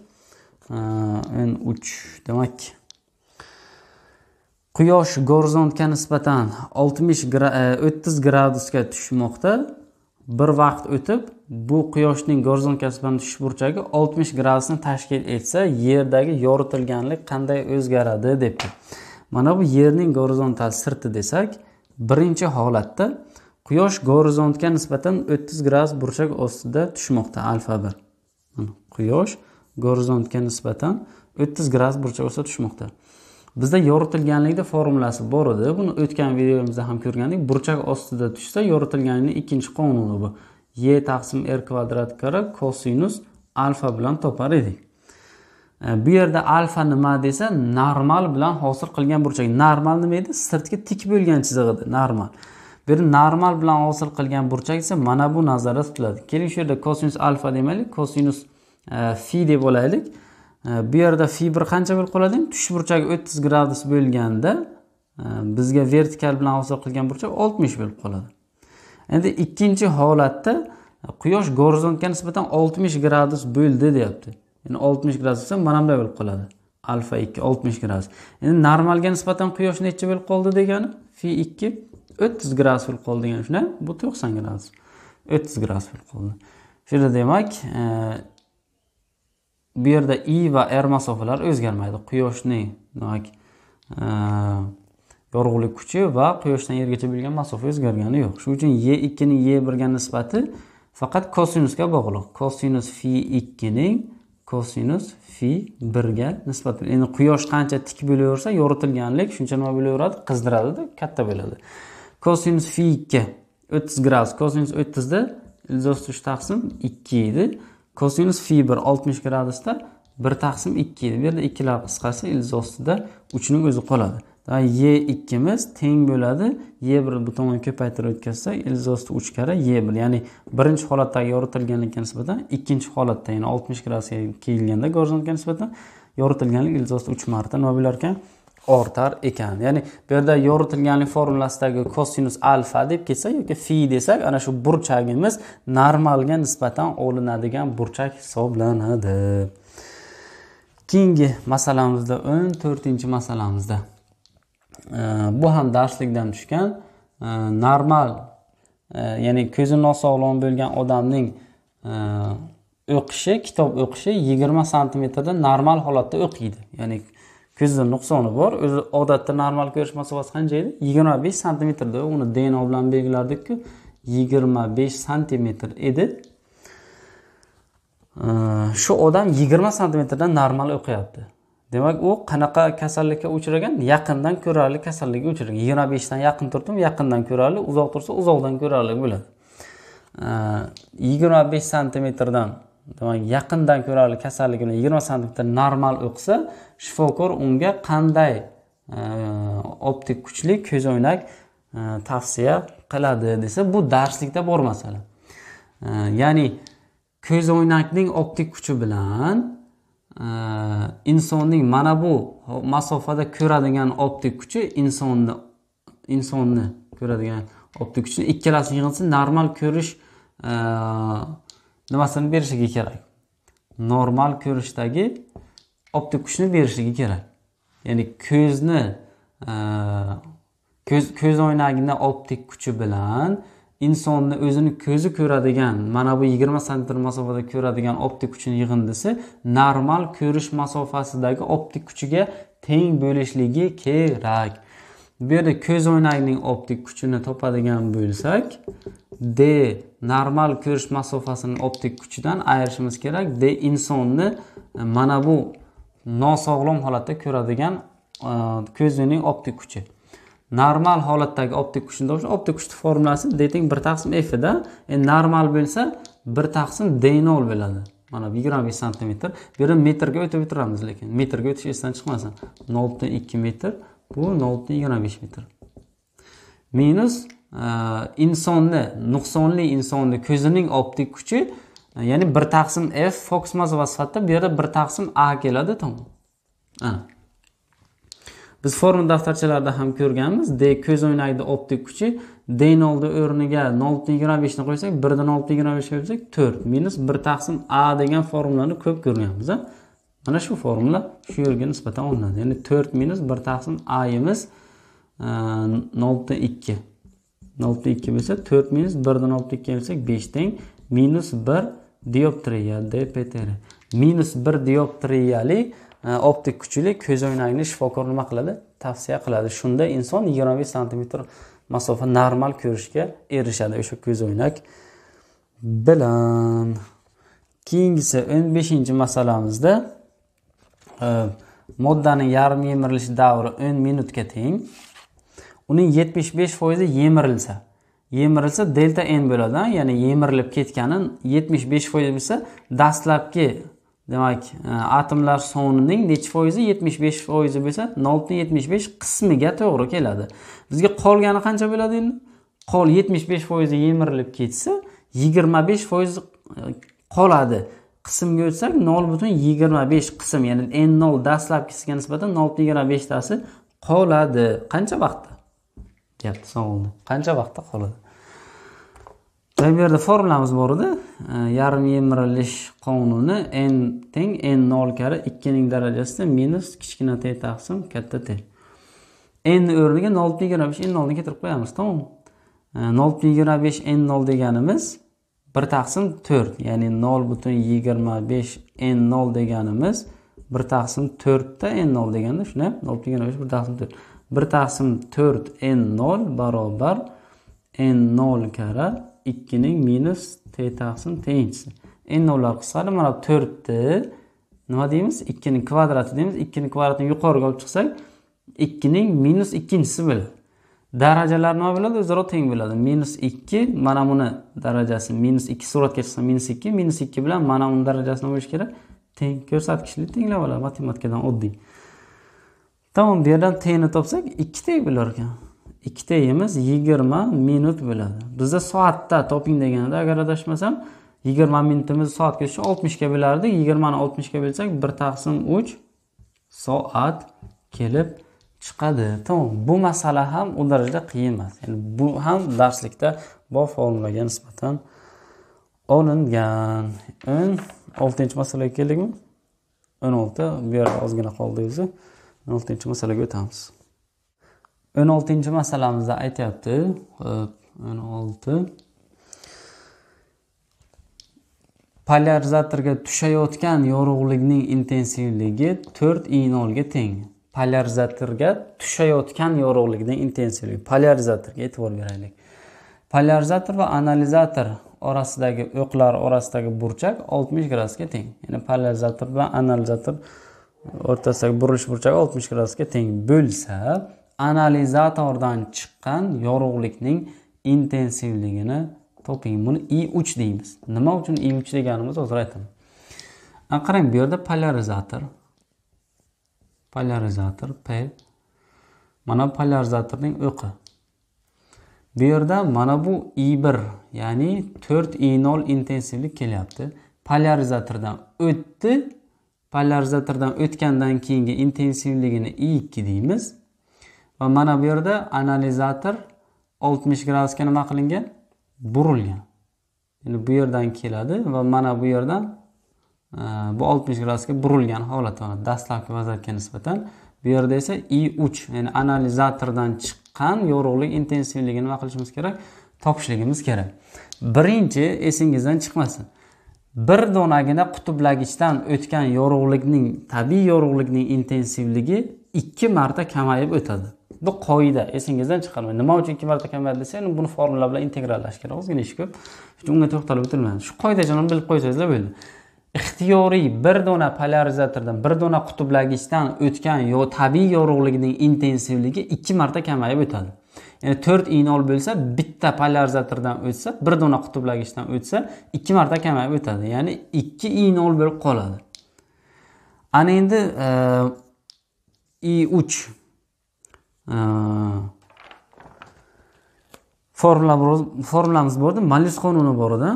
o'n uch demak quyosh gorizontga nisbatan oltmish e, o'ttiz gradusga tushmoqda bir vaqt o'tib bu quyoshning gorizontkasi bilan tushish burchagi 60 gradusni tashkil etsa yerdagi yoritilganlik qanday o'zgaradi debdi mana bu yerning gorizontal sirti desak birinchi holatda quyosh gorizontga nisbatan 30 gradus burchak ostida tushmoqda alfa 1 quyosh gorizontga nisbatan 30 gradus burchak ostida tushmoqda bizda yoritilganlikni formulasi bor edi buni o'tgan videomizda ham ko'rgandik burchak ostida tushsa yoritilganlikni ikkinchi qonuni bu y taqsim r kvadrat qirq kosinus alfa bilan topar edik e, bu yerda alfa nima desa normal bilan hosil qilgan burchak normal nima edi sirtga tik bo'lgan chizig'i edi normal bu yerda normal bilan hosil qilgan burchak esa mana bu nazarda tutiladi keling shu yerda kosinus alfa demaylik kosinus e, fi deb olaylik e, bu yerda fi bir qancha bo'lib qoladi tush burchagi o'ttiz gradus bo'lganda bizga vertikal bilan hosil qilgan burchak oltmish bo'lib qoladi endi ikkinchi holatda quyosh gorizontga nisbatan oltmish gradus bo'ldi deyapti ya'ni oltmish gradus desa mana bunday bo'lib qoladi alfa ikki oltmish gradus endi normalga nisbatan quyosh necha bo'lib qoldi degani fi ikki o'ttiz gradus bo'lib qoldi degani shunday bu to'qson gradus o'ttiz gradus bo'lib qoldi shu yerda demak e, bu yerda i va r masofalari o'zgarmaydi quyoshning demak e, yorug'lik kuchi va quyoshdan yergacha bo'lgan masofa o'zgargani yo'q shuning uchun ye ikkini e birga nisbati faqat kosinusga bog'liq kosinus fi ikkining kosinus fi birga nisbati endi quyosh qancha tik bo'laversa yoritilganlik shuncha nima bo'laveradi qizdiradida katta bo'ladi kosinus fi ikki o'ttiz gradus kosinus o'ttizda ildiz uch taqsim ikki edi kosinus fi bir oltmish gradusda bir taqsim ikki edi bu yerda ikkilar qisqasi ildiz ostida uchning o'zi qoladi y ikkimiz teng bo'ladi y bir bu tomon ko'paytirib o'tkazsak ildizosti uch karra y bir ya'ni birinchi holatdagi yoritilganlikka nisbatan ikkinchi holatda ya'ni oltmish gradusga kelganda gorizontga nisbatan yoritilganlik ildizosti uch marta nima bo'lar ekan ortar ekan ya'ni bu yerda yoritilganlik formulasidagi kosinus alfa deb ketsak yoki fi desak ana shu burchagimiz normalga nisbatan olinadigan burchak hisoblanadi keyingi masalamizda o'n to'rtinchi masalamizda bu ham darslikdan tushgan normal e, ya'ni ko'zi nosog'lom bo'lgan odamning e, o'qishi kitob o'qishi yigirma santimetrda normal holatda o'qiydi ya'ni ko'zida nuqsoni bor o'zi odatda normal ko'rish masofasi qancha edi yigirma besh santimetrda uni dno bilan belgilardikku yigirma besh santimetr edi shu odam yigirma santimetrdan normal o'qiyapti demak u qanaqa kasallikka uchragan yaqindan ko'rarli kasallikka uchragan yigirma beshdan yaqin turdim yaqindan ko'rarli uzoq tursa uzoqdan ko'rarli bo'ladi yigirma besh santimetrdan demak yaqindan ko'rarli kasalligini yigirma santimetr normal o'qisa shifokor unga qanday optik kuchli ko'zoynak tavsiya qiladi desa bu darslikda bor masala ya'ni ko'zoynakning optik kuchi bilan insonning mana bu masofada ko'radigan optik kuchi insonni insonni ko'radigan optik kuchni ikkalasi yig'ilsa normal ko'rish nimasini berishligi kerak normal ko'rishdagi optik kuchni berishligi kerak ya'ni ko'zni ko'z ko'z oynagini optik kuchi bilan insonni o'zini ko'zi ko'radigan mana bu yigirma santimetr masofada ko'radigan optik kuchini yig'indisi normal ko'rish masofasidagi optik kuchiga teng bo'lishligi kerak bu yerda ko'z o'ynagining optik kuchini topadigan bo'lsak d normal ko'rish masofasini optik kuchidan ayirishimiz kerak d insonni e, mana bu nosog'lom holatda ko'radigan e, ko'zining optik kuchi normal holatdagi optik kuchni topish optik kuchni formulasi d teng bir taqsim f da endi normal bo'lsa bir taqsim d nol bo'ladi mana yigirma besh santimetr bu yerda metrga o'tib o'tiramiz lekin metrga o'tish esdan chiqmasin nol butun ikki metr bu nol butun yigirma besh metr minus e, insonni nuqsonli insonni ko'zining optik kuchi e, ya'ni bir taqsim f fokus masofa sifatida bu yerda bir taqsim a keladi tamom biz form daftarchalarida ham ko'rganmiz d ko'z o'ynagida optik kuchi d nolni o'rniga nol butun yigirma beshni qo'ysak birdan nol butun yigirma beshga to'rt minus bir taqsim a degan formulani ko'p ko'rganmiz mana shu formula shu yerga nisbatan olinadi ya'ni to'rt minus bir taqsim ayimiz e, nol butun ikki nol butun ikki bo'lsa to'rt minus birdan nol butun ikkiga bo'lsak besh teng minus bir dioptriya dptr minus bir dioptriyali optik kuchli ko'z o'ynagini shifokor nima qiladi tavsiya qiladi shunda inson yigirma besh santimetr masofa normal ko'rishga erishadi o'sha ko'z o'ynak bilan keyingisi o'n beshinchi masalamizda moddani yarim yemirilish davri o'n minutga teng uning yetmish besh foizi yemirilsa yemirilsa delta n bo'ladi ya'ni yemirilib ketgani yetmish besh foiz bo'lsa dastlabki demak e, atomlar sonining necha foizi yetmish besh foizi bo'lsa nol butun yetmish besh qismiga to'g'ri keladi bizga qolgani qancha bo'ladi endi qol yetmish besh foizi yemirilib ketsa yigirma besh foiz e, qoladi qismga o'tsak nol butun yigirma besh qism ya'ni n nol dastlabkisiga nisbatan nol butun yigirma beshtasi qoladi qancha vaqtda deyapti savolni qancha vaqtda qoladi bu yerda formulamiz bor edi yarim yemirilish qonuni n teng n nol kari ikkining darajasida minus kichkina t taqsim katta t n o'rniga nol n yigirma besh n nolni keltirib qo'yamiz tamom nol yigirma besh n nol deganimiz bir taqsim to'rt ya'ni nol butun yigirma besh n nol deganimiz bir taqsim ta n nol deganda shunday nol 1 yigirma besh bir taqsim to'rt bir taqsim to'rt n nol barobar n nol kari ikkining minus t taqsim tenglisi endi ular qisiladi mana bu to'rtni nima deymiz ikkining kvadrati deymiz ikkini kvadratini yuqoriga olib chiqsak ikkining minus ikkinchisi bo'ladi darajalar nima bo'ladi o'zaro teng bo'ladi minus ikki mana buni darajasi minus ikki suratga chiqsa minus ikki minus ikki bilan mana buni darajasi nima bo'lishi kerak teng ko'rsatkichli tenglab oladi matematikadan oddiy tamom bu yerdan tni topsak ikki teng bo'lar ekan ikkita emas yigirma minut bo'ladi bizda soatda toping deganida agar adashmasam yigirma minutimiz soatga tushsa oltmishga bilardik yigirmani oltmishga bilsak bir taqsim uch soat kelib chiqadi tamom bu masala ham u darajada qiyin emas ya'ni bu ham darslikda bor formulaga nisbatan olingan o'n oltinchi masalaga keldikmi o'n olti bu yerda ozgina qoldi o'zi o'n oltinchi masalaga o'tamiz o'n oltinchi masalamizda aytyapti hop o'n olti polarizatorga tushayotgan yorug'likning intensivligi to'rt i nolga teng polarizatorga tushayotgan yorug'likning intensivligi polarizatorga e'tibor beraylik polarizator va analizator orasidagi o'qlar orasidagi burchak oltmish gradusga teng ya'ni polarizator bilan analizator o'rtasidagi burilish burchagi oltmish gradusga teng bo'lsa analizatordan chiqqan yorug'likning intensivligini toping buni i uch deymiz nima uchun i uch deganimiz hozir aytaman qarang bu yerda polarizator polarizator p mana polarizatorning o'qi bu yerda mana bu i bir ya'ni to'rt i nol intensivlik kelyapti polarizatordan o'tdi polarizatordan o'tgandan keyingi intensivligini i ikki deymiz va mana bu yerda analizator oltmish gradusga nima qilingan burilgan endi bu yerdan keladi va mana bu yerdan e, bu oltmish gradusga burilgan holat dastlabki vaziyatga nisbatan bu yerda esa i uch ya'ni analizatordan chiqqan yorug'lik intensivligini nima qilishimiz kerak topishligimiz kerak birinchi esingizdan chiqmasin bir donagina qutblagichdan o'tgan yorug'likning tabiiy yorug'likning intensivligi ikki marta kamayib o'tadi bu qoida esingizdan chiqarmang nima uchun ikki marta kamayadi desa endi buni formula bilan integrallash kerak ozgina ish ko'p unga to'xtalib o'tilmaydi shu qoidachani bilib qo'ysangizlar bo'ldi ixtiyoriy bir dona polarizatordan bir dona qutblagichdan o'tgan yo tabiiy yorug'likning intensivligi ikki marta kamayib o'tadi ya'ni to'rt inol bo'lsa bitta polarizatordan o'tsa bir dona qutblagichdan o'tsa ikki marta kamayib o'tadi ya'ni ikki inol bo'lib qoladi ana endi i3 e, formulamiz bor edi mallis qonuni bor edi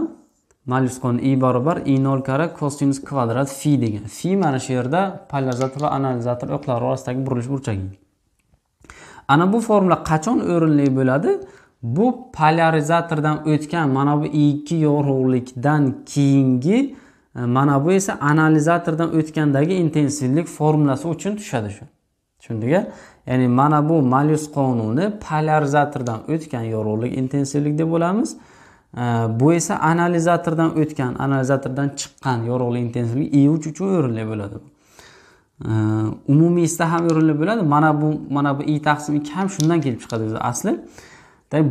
mallis qonuni i barobar i nol karra kosinus kvadrat fi degan fi mana shu yerda polarizator va analizator o'qlari orasidagi burilish burchagi ana bu formula qachon o'rinli bo'ladi bu polarizatordan o'tgan mana bu ikki yorug'likdan keyingi e, mana bu esa analizatordan o'tgandagi intensivlik formulasi uchun tushadi shu tushundinga ya'ni mana bu malyus qonuni polarizatordan o'tgan yorug'lik intensivlik deb bo'lamiz bu esa analizatordan o'tgan analizatordan chiqqan yorug'lik intensivlik i uch uchun o'rinli bo'ladi umumiyisida ham o'rinli bo'ladi mana bu mana bu i taqsim ikki ham shundan kelib chiqadi o'zi asli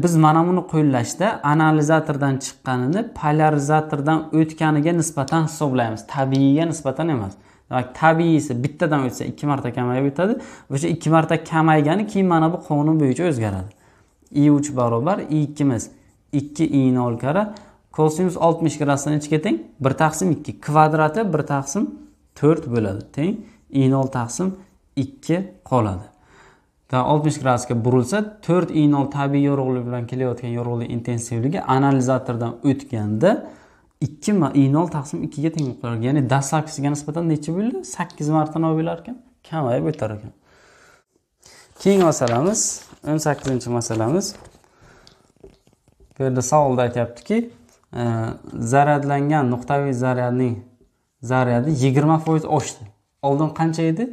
biz mana buni qo'llashda analizatordan chiqqanini polarizatordan o'tganiga nisbatan hisoblaymiz tabiiyga nisbatan emas demak tabiiysi bittadan o'tsa ikki marta kamayib o'tadi o'sha ikki marta kamaygani keyin mana bu qonun bo'yicha o'zgaradi i uch barobar i ikkimiz ikki i nol karra kosinus oltmish gradsdan ichga teng bir taqsim ikki kvadrati bir taqsim to'rt bo'ladi teng i nol taqsim ikki qoladi oltmish gradusga burilsa to'rt i nol tabiiy yorug'lik bilan kelayotgan yorug'lik intensivligi analizatordan o'tganda ikki i nol taqsim ikkiga teng bo'lib qolar ekan ya'ni dastlabkisiga nisbatan necha bo'ldi sakkiz marta nima bo'lar ekan kamayib o'tar ekan keyingi masalamiz o'n sakkizinchi masalamiz bu yerda savolda aytyaptiki e, zaryadlangan nuqtaviy zaryadning zaryadi yigirma foiz oshdi oldin qancha edi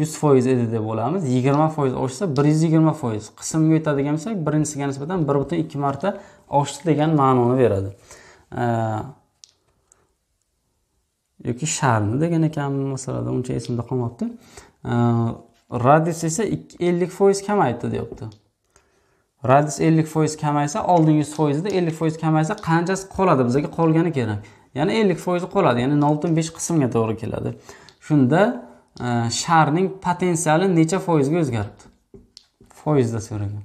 yuz foiz edi deb olamiz yigirma foiz oshsa bir yuz yigirma foiz qismga o'tadigan bo'lsak birinchisiga nisbatan bir butun ikki marta oshdi degan ma'noni beradi yoki sharni degan ekanmi masalada uncha esimda qolmabdi radius esa ellik foiz kamaydi deyapti radius ellik foiz kamaysa oldingi yuz foizida ellik foiz kamaysa qanchasi qoladi bizga qolgani kerak ya'ni ellik foizi qoladi ya'ni nol butun besh qismga to'g'ri keladi shunda e, sharning potensiali necha foizga o'zgaribdi foizda so'ragan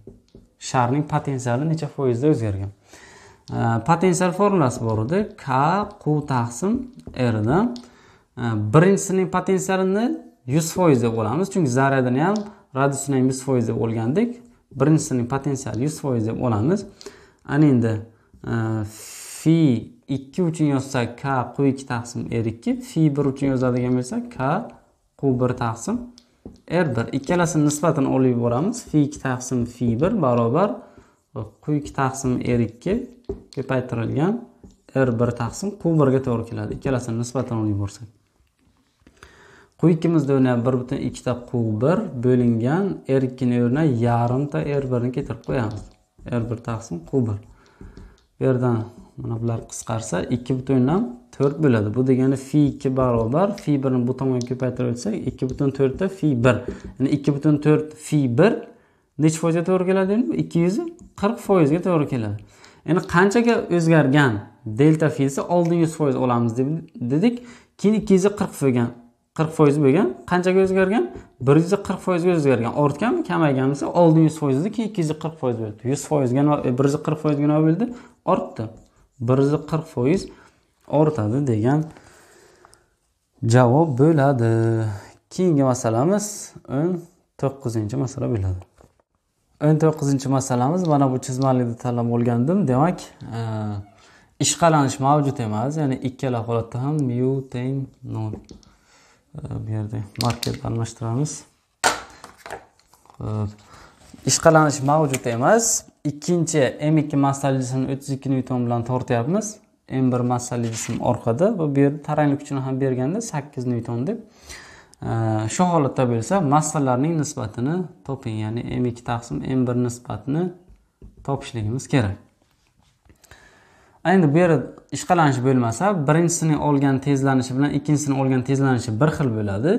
sharning potensiali necha foizda o'zgargan potensial formulasi bor edi k q taqsim rni birinchisining potensialini yuz foiz deb olamiz chunki zaryadini ham radiusini ham yuz foiz deb olgandik birinchisining potensiali yuz foiz deb olamiz ana endi e, fi ikki uchun yozsak k q ikki taqsim r ikki fi bir uchun yozadigan bo'lsak k q bir taqsim r bir ikkalasini nisbatini olib yuboramiz fi ikki taqsim fi bir barobar q ikki taqsim r ikki ko'paytirilgan r bir taqsim q birga to'g'ri keladi ikkalasini nisbatan olib borsak q ikkimizni o'rnab bir butun ikkita q bir bo'lingan r ikkini yarim yarimta r birni keltirib qo'yamiz r bir taqsim q bir bu yerdan mana bular qisqarsa ikki butundan to'rt bo'ladi bu degani fi ikki barobar fi birni bu tomonga ko'paytirib o'tsak ikki butun to'rtda fi bir ya'ni ikki butun to'rt fi bir nechi foizga to'g'ri keladi deymi ikki yuz qirq foizga to'g'ri keladi endi qanchaga o'zgargan delta fe'lsi oldin yuz foiz olamiz deb dedik keyin ikki yuz qirq bo'lgan qirq foiz bo'lgan qanchaga o'zgargan bir yuz qirq foizga o'zgargan ortganmi kamayganmi desa oldin yuz foiz edi keyin ikki yuz qirq foiz bo'ldi yuz foizga e, bir yuz qirq foizga nima bo'ldi ortdi bir yuz qirq foiz ortadi degan javob bo'ladi keyingi masalamiz o'n to'qqizinchi masala bo'ladi o'n to'qqizinchi masalamiz mana bu chizmalikni tanlab o'rgandim demak e, ishqalanish mavjud emas ya'ni ikkala holatda ham mu teng nol e, bu yerda markerni almashtiramiz e, ishqalanish mavjud emas ikkinchi m ikki massali jismni o'ttiz ikki nyuton bilan tortyapmiz m bir massali jism orqada va bu yerda taranglik kuchini ham berganda sakkiz nyuton deb shu holatda bo'lsa massalarning nisbatini toping ya'ni m ikki taqsim m bir nisbatini topishligimiz kerak endi bu yerda ishqalanish bo'lmasa birinchisining olgan tezlanishi bilan ikkinchisini olgan tezlanishi bir xil bo'ladi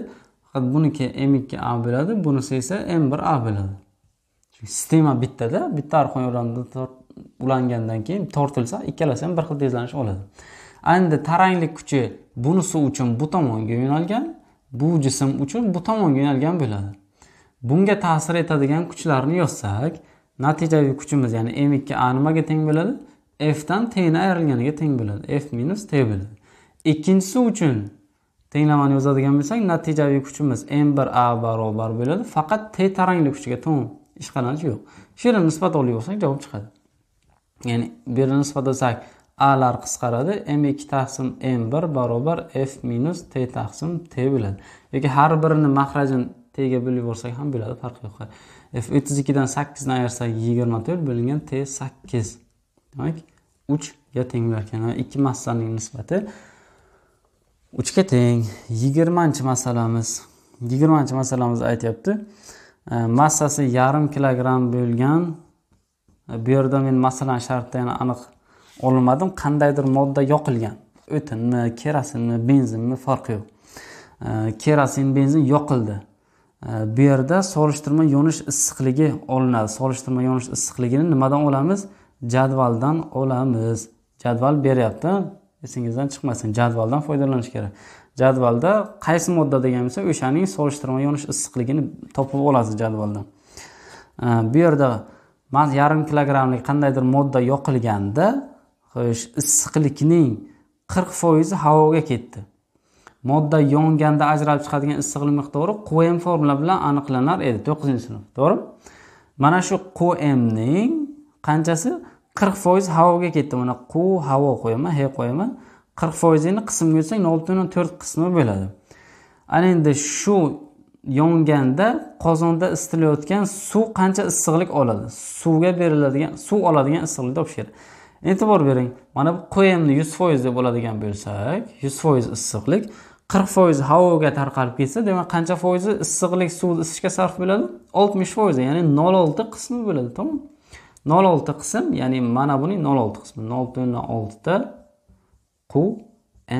faqat buniki m ikki a bo'ladi bunisi esa m bir a bo'ladi chunki sistema bittada bitta arqon yordamida ulangandan keyin tortilsa ikkalasi ham bir xil tezlanish oladi endi taranglik kuchi bunisi uchun bu tomonga yo'nalgan bu jism uchun bu tomonga yo'nalgan bo'ladi bunga ta'sir etadigan kuchlarni yozsak natijaviy kuchimiz ya'ni m ikki a nimaga teng bo'ladi f dan tni ayrilganiga teng bo'ladi f minus t bo'ladi ikkinchisi uchun tenglamani yozadigan bo'lsak natijaviy kuchimiz m bir a barobar bo'ladi faqat t taranglik kuchiga to'g'ri ishqalanish yo'q shu yerda nisbat olib bo'lsak javob chiqadi ya'ni bu yerda nisbat olsak alar qisqaradi m ikki taqsim m bir barobar f minus t taqsim t bo'ladi yoki har birini mahrajini tga bo'lib yuborsak ham bo'ladi farqi yo'q f o'ttiz ikkidan sakkizni ayirsak yigirma to'rt bo'lingan t sakkiz demak uchga teng bo'larkan ikki massaning nisbati uchga teng yigirmanchi masalamiz yigirmanchi masalamiz aytyapti e, massasi yarim kilogramm bo'lgan e, bu yerda men masalan shartda yana aniq olmadim qandaydir modda yoqilgan o'tinmi kerosinmi benzinmi farqi yo'q kerosin benzin yoqildi bu yerda solishtirma yonish issiqligi olinadi solishtirma yonish issiqligini nimadan olamiz jadvaldan olamiz jadval beryapti esingizdan chiqmasin jadvaldan foydalanish kerak jadvalda qaysi modda degan bo'lsa o'shaning solishtirma yonish issiqligini topib olasiz jadvaldan bu yerda yarim kilogrammlik qandaydir modda yoqilganda issiqlikning qirq foizi havoga ketdi modda yonganda ajralib chiqadigan issiqlik miqdori qm formula bilan aniqlanar edi to'qqizinchi sinf to'g'rimi mana shu qmning qanchasi qirq foiz havoga ketdi mana qu havo qo'yaman he qo'yaman qirq foizini qismga o'tsang nol butun to'rt qismi bo'ladi ana endi shu yonganda qozonda isitilayotgan suv qancha issiqlik oladi suvga beriladigan suv oladigan issiqlikni topish kerak e'tibor bering mana bu qmni yuz foiz deb oladigan bo'lsak yuz foiz issiqlik qirq foiz havoga tarqalib ketsa demak qancha foizi issiqlik suvni isishga sarf bo'ladi oltmish foizi ya'ni nol olti qismi bo'ladi to'g'rimi nol olti qism ya'ni mana buning nol olti qismi nol butun oltita qu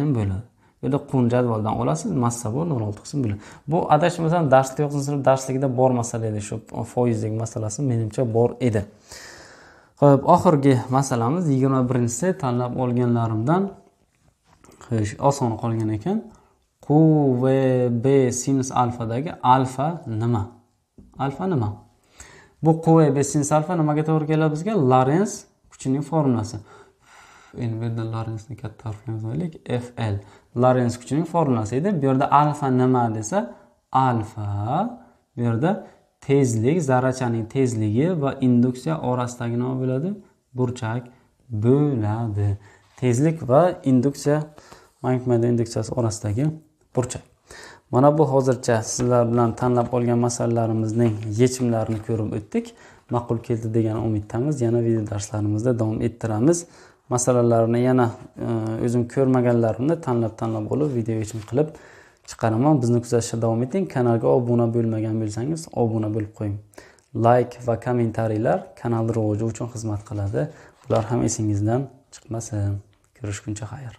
m bo'ladi bu yerda qun jadvaldan olasiz massa bu nol olti qism bo'ladi bu adashmasam darsda yo'qsin sinf darsligida bor masala edi shu foizlik masalasi menimcha bor edi ho'p oxirgi masalamiz yigirma birinchisi tanlab olganlarimdan xo'sh oson qolgan ekan qvb sinus alfadagi alfa nima alfa nima bu qvb sinus alfa nimaga to'g'ri keladi bizga larens kuchining formulasi endi bu yerda larensni katta harf bilan yozaylik fl larens kuchining formulasi edi bu yerda alfa nima desa alfa bu yerda tezlik zarrachaning tezligi va induksiya orasidagi nima bo'ladi burchak bo'ladi tezlik va induksiya magnit mayda induksiyasi orasidagi burchak mana bu hozircha sizlar bilan tanlab olgan masalalarimizning yechimlarini ko'rib o'tdik ma'qul keldi degan umiddamiz yana video darslarimizda davom ettiramiz masalalarni yana e, o'zim ko'rmaganlarimni tanlab tanlab olib video yechim qilib chiqaraman bizni kuzatishda davom eting kanalga obuna bo'lmagan bo'lsangiz obuna bo'lib qo'ying layk va kommentariylar kanalni rivoji uchun xizmat qiladi bular ham esingizdan chiqmasin ko'rishguncha xayr